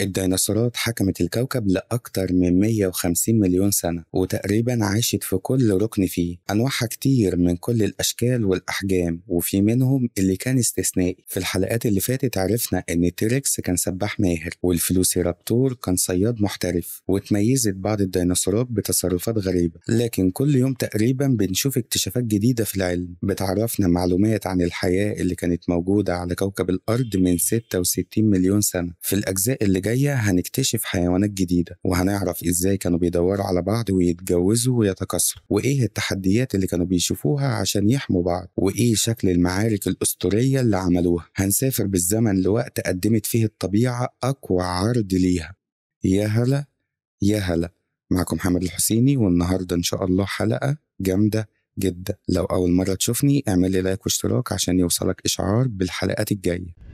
الديناصورات حكمت الكوكب لأكتر من 150 مليون سنة وتقريبا عاشت في كل ركن فيه أنواعها كتير من كل الأشكال والأحجام وفي منهم اللي كان استثنائي في الحلقات اللي فاتت عرفنا إن تيركس كان سباح ماهر والفلوسيرابتور كان صياد محترف وتميزت بعض الديناصورات بتصرفات غريبة لكن كل يوم تقريبا بنشوف اكتشافات جديدة في العلم بتعرفنا معلومات عن الحياة اللي كانت موجودة على كوكب الأرض من 66 مليون سنة في الأجزاء اللي الجاية هنكتشف حيوانات جديدة وهنعرف إزاي كانوا بيدوروا على بعض ويتجوزوا ويتكاثروا وإيه التحديات اللي كانوا بيشوفوها عشان يحموا بعض وإيه شكل المعارك الأسطورية اللي عملوها هنسافر بالزمن لوقت قدمت فيه الطبيعة أقوى عرض ليها يا هلا يا هلا معكم حمد الحسيني والنهاردة إن شاء الله حلقة جامدة جدا لو أول مرة تشوفني اعمل لي لايك واشتراك عشان يوصلك إشعار بالحلقات الجاية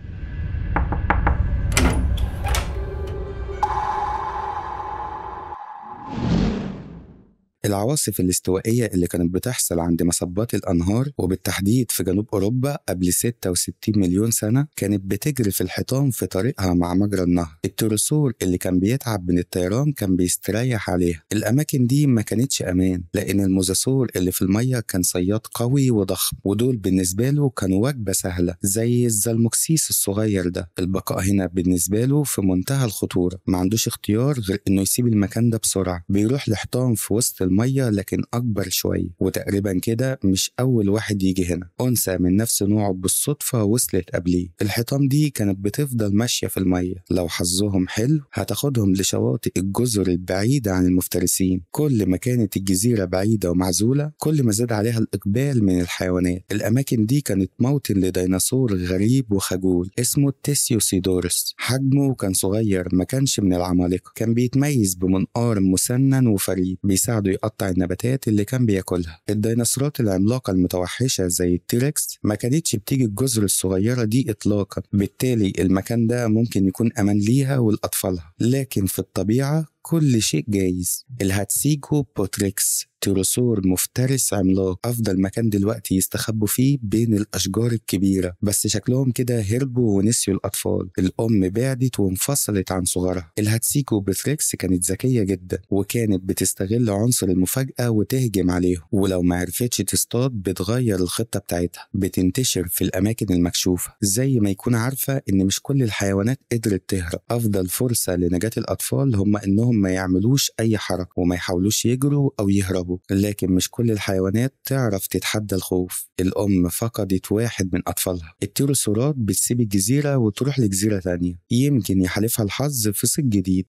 العواصف الاستوائية اللي كانت بتحصل عند مصبات الأنهار وبالتحديد في جنوب أوروبا قبل 66 مليون سنة كانت بتجري في الحيطان في طريقها مع مجرى النهر التروسور اللي كان بيتعب من الطيران كان بيستريح عليها الأماكن دي ما كانتش أمان لأن الموزاسور اللي في المية كان صياد قوي وضخم ودول بالنسبة له كانوا وجبة سهلة زي الزلموكسيس الصغير ده البقاء هنا بالنسبة له في منتهى الخطورة ما عندوش اختيار غير إنه يسيب المكان ده بسرعة بيروح لحيطان في وسط المية لكن أكبر شوية وتقريبا كده مش أول واحد يجي هنا أنثى من نفس نوعه بالصدفة وصلت قبليه الحيطان دي كانت بتفضل ماشية في المية لو حظهم حلو هتاخدهم لشواطئ الجزر البعيدة عن المفترسين كل ما كانت الجزيرة بعيدة ومعزولة كل ما زاد عليها الإقبال من الحيوانات الأماكن دي كانت موطن لديناصور غريب وخجول اسمه تيسيوسيدورس حجمه كان صغير ما كانش من العمالقة كان بيتميز بمنقار مسنن وفريد بيساعده بتقطع النباتات اللي كان بياكلها الديناصورات العملاقه المتوحشه زي التيركس ما كانتش بتيجي الجزر الصغيره دي اطلاقا بالتالي المكان ده ممكن يكون امان ليها ولاطفالها لكن في الطبيعه كل شيء جايز الهاتسيكو بوتريكس تيروسور مفترس عملاق أفضل مكان دلوقتي يستخبوا فيه بين الأشجار الكبيرة بس شكلهم كده هربوا ونسيوا الأطفال الأم بعدت وانفصلت عن صغرها الهاتسيكو بتريكس كانت ذكية جدا وكانت بتستغل عنصر المفاجأة وتهجم عليهم ولو ما عرفتش تصطاد بتغير الخطة بتاعتها بتنتشر في الأماكن المكشوفة زي ما يكون عارفة إن مش كل الحيوانات قدرت تهرب أفضل فرصة لنجاة الأطفال هم إنهم انهم ما يعملوش اي حركه وما يحاولوش يجروا او يهربوا لكن مش كل الحيوانات تعرف تتحدى الخوف الام فقدت واحد من اطفالها التيروسورات بتسيب الجزيره وتروح لجزيره تانية يمكن يحالفها الحظ في صيد جديد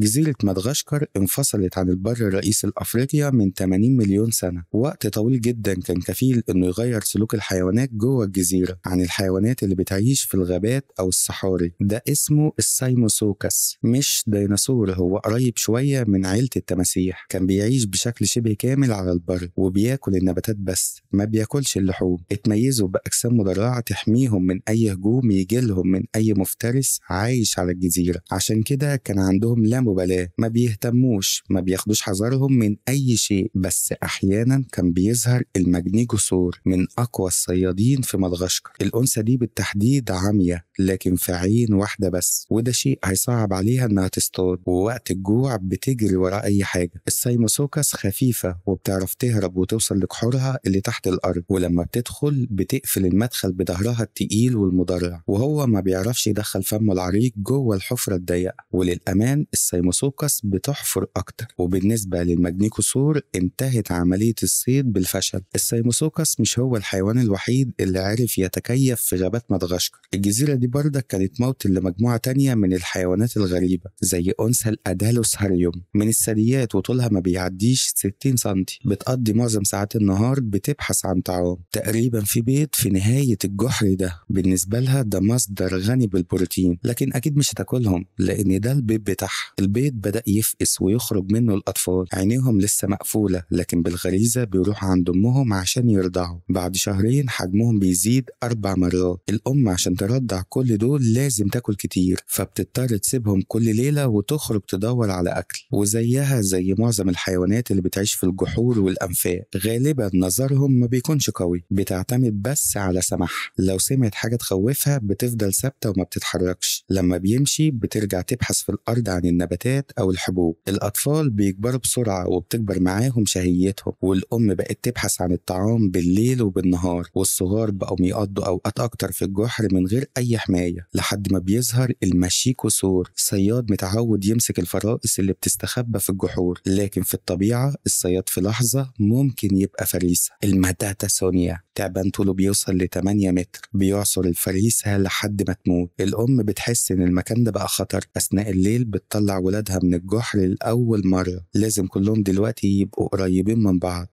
جزيرة مدغشقر انفصلت عن البر الرئيسي لأفريقيا من 80 مليون سنة وقت طويل جدا كان كفيل إنه يغير سلوك الحيوانات جوه الجزيرة عن الحيوانات اللي بتعيش في الغابات أو الصحاري ده اسمه السايموسوكس مش ديناصور هو قريب شوية من عيلة التماسيح كان بيعيش بشكل شبه كامل على البر وبياكل النباتات بس ما بياكلش اللحوم اتميزوا بأجسام مدرعة تحميهم من أي هجوم يجيلهم من أي مفترس عايش على الجزيرة عشان كده كان عندهم لا المبالاة ما بيهتموش ما بياخدوش حذرهم من أي شيء بس أحيانا كان بيظهر المجنيجوسور من أقوى الصيادين في مدغشقر الأنثى دي بالتحديد عامية لكن في عين واحدة بس وده شيء هيصعب عليها إنها تصطاد ووقت الجوع بتجري ورا أي حاجة السايموسوكس خفيفة وبتعرف تهرب وتوصل لكحورها اللي تحت الأرض ولما بتدخل بتقفل المدخل بظهرها التقيل والمضرع وهو ما بيعرفش يدخل فمه العريق جوه الحفرة الضيقة وللأمان الس السيموسوكس بتحفر أكتر وبالنسبة للمجنيكوسور انتهت عملية الصيد بالفشل السيموسوكس مش هو الحيوان الوحيد اللي عرف يتكيف في غابات مدغشقر الجزيرة دي برضك كانت موت لمجموعة تانية من الحيوانات الغريبة زي أنثى الأدالوس هاريوم من الثدييات وطولها ما بيعديش 60 سم بتقضي معظم ساعات النهار بتبحث عن طعام تقريبا في بيت في نهاية الجحر ده بالنسبة لها ده مصدر غني بالبروتين لكن أكيد مش هتاكلهم لأن ده البيت بتاعها البيت بدأ يفقس ويخرج منه الأطفال عينيهم لسه مقفولة لكن بالغريزة بيروح عند أمهم عشان يرضعوا بعد شهرين حجمهم بيزيد أربع مرات الأم عشان ترضع كل دول لازم تاكل كتير فبتضطر تسيبهم كل ليلة وتخرج تدور على أكل وزيها زي معظم الحيوانات اللي بتعيش في الجحور والأنفاق غالبا نظرهم ما بيكونش قوي بتعتمد بس على سمح لو سمعت حاجة تخوفها بتفضل ثابتة وما بتتحركش لما بيمشي بترجع تبحث في الأرض عن النبات النباتات أو الحبوب الأطفال بيكبروا بسرعة وبتكبر معاهم شهيتهم والأم بقت تبحث عن الطعام بالليل وبالنهار والصغار بقوا يقضوا أوقات أكتر في الجحر من غير أي حماية لحد ما بيظهر المشيكوسور صياد متعود يمسك الفرائس اللي بتستخبى في الجحور لكن في الطبيعة الصياد في لحظة ممكن يبقى فريسة المداتا سونيا تعبان طوله بيوصل ل 8 متر بيعصر الفريسة لحد ما تموت الأم بتحس إن المكان ده بقى خطر أثناء الليل بتطلع ولادها من الجحر لأول مرة لازم كلهم دلوقتي يبقوا قريبين من بعض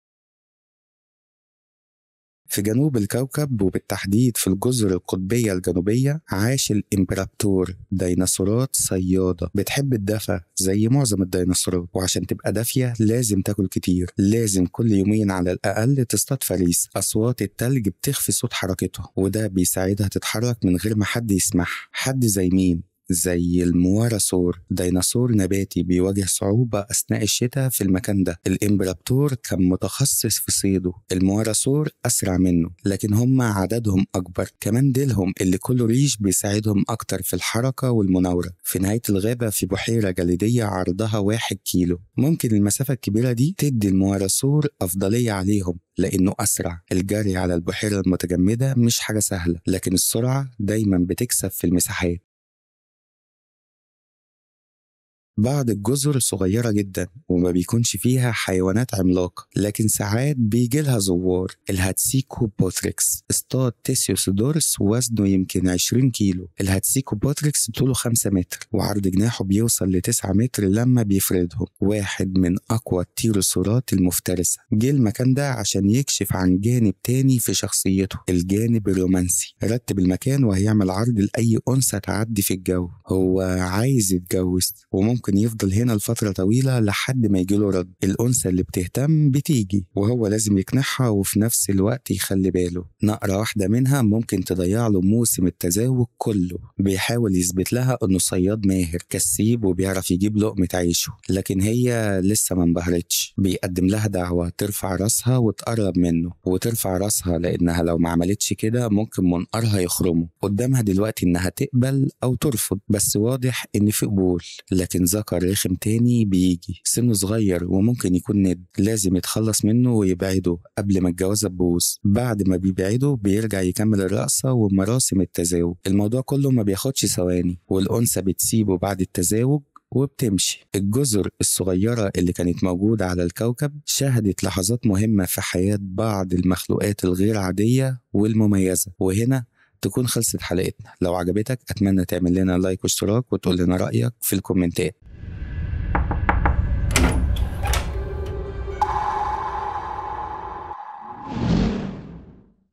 في جنوب الكوكب وبالتحديد في الجزر القطبية الجنوبية عاش الإمبراطور ديناصورات صيادة بتحب الدفى زي معظم الديناصورات وعشان تبقى دافية لازم تاكل كتير لازم كل يومين على الأقل تصطاد فريسة أصوات التلج بتخفي صوت حركته وده بيساعدها تتحرك من غير ما حد يسمعها حد زي مين زي المواراسور ديناصور نباتي بيواجه صعوبة أثناء الشتاء في المكان ده الإمبرابتور كان متخصص في صيده المواراسور أسرع منه لكن هم عددهم أكبر كمان ديلهم اللي كله ريش بيساعدهم أكتر في الحركة والمناورة في نهاية الغابة في بحيرة جليدية عرضها واحد كيلو ممكن المسافة الكبيرة دي تدي المواراسور أفضلية عليهم لأنه أسرع الجري على البحيرة المتجمدة مش حاجة سهلة لكن السرعة دايما بتكسب في المساحات بعض الجزر صغيرة جدا وما بيكونش فيها حيوانات عملاقة لكن ساعات بيجي لها زوار الهاتسيكو بوتريكس اصطاد تيسيوس دورس وزنه يمكن 20 كيلو الهاتسيكو بوتريكس طوله 5 متر وعرض جناحه بيوصل ل 9 متر لما بيفردهم واحد من أقوى التيروسورات المفترسة جه المكان ده عشان يكشف عن جانب تاني في شخصيته الجانب الرومانسي رتب المكان وهيعمل عرض لأي أنثى تعدي في الجو هو عايز يتجوز وممكن ممكن يفضل هنا لفترة طويلة لحد ما يجيله رد الأنثى اللي بتهتم بتيجي وهو لازم يقنعها وفي نفس الوقت يخلي باله نقرة واحدة منها ممكن تضيع له موسم التزاوج كله بيحاول يثبت لها إنه صياد ماهر كسيب وبيعرف يجيب لقمة عيشه لكن هي لسه ما انبهرتش بيقدم لها دعوة ترفع راسها وتقرب منه وترفع راسها لأنها لو ما عملتش كده ممكن منقارها يخرمه قدامها دلوقتي إنها تقبل أو ترفض بس واضح إن في قبول لكن ذكر رخم تاني بيجي سنه صغير وممكن يكون ند لازم يتخلص منه ويبعده قبل ما الجوازة تبوظ بعد ما بيبعده بيرجع يكمل الرقصة ومراسم التزاوج الموضوع كله ما بياخدش ثواني والأنثى بتسيبه بعد التزاوج وبتمشي الجزر الصغيرة اللي كانت موجودة على الكوكب شهدت لحظات مهمة في حياة بعض المخلوقات الغير عادية والمميزة وهنا تكون خلصت حلقتنا لو عجبتك أتمنى تعمل لنا لايك واشتراك وتقول لنا رأيك في الكومنتات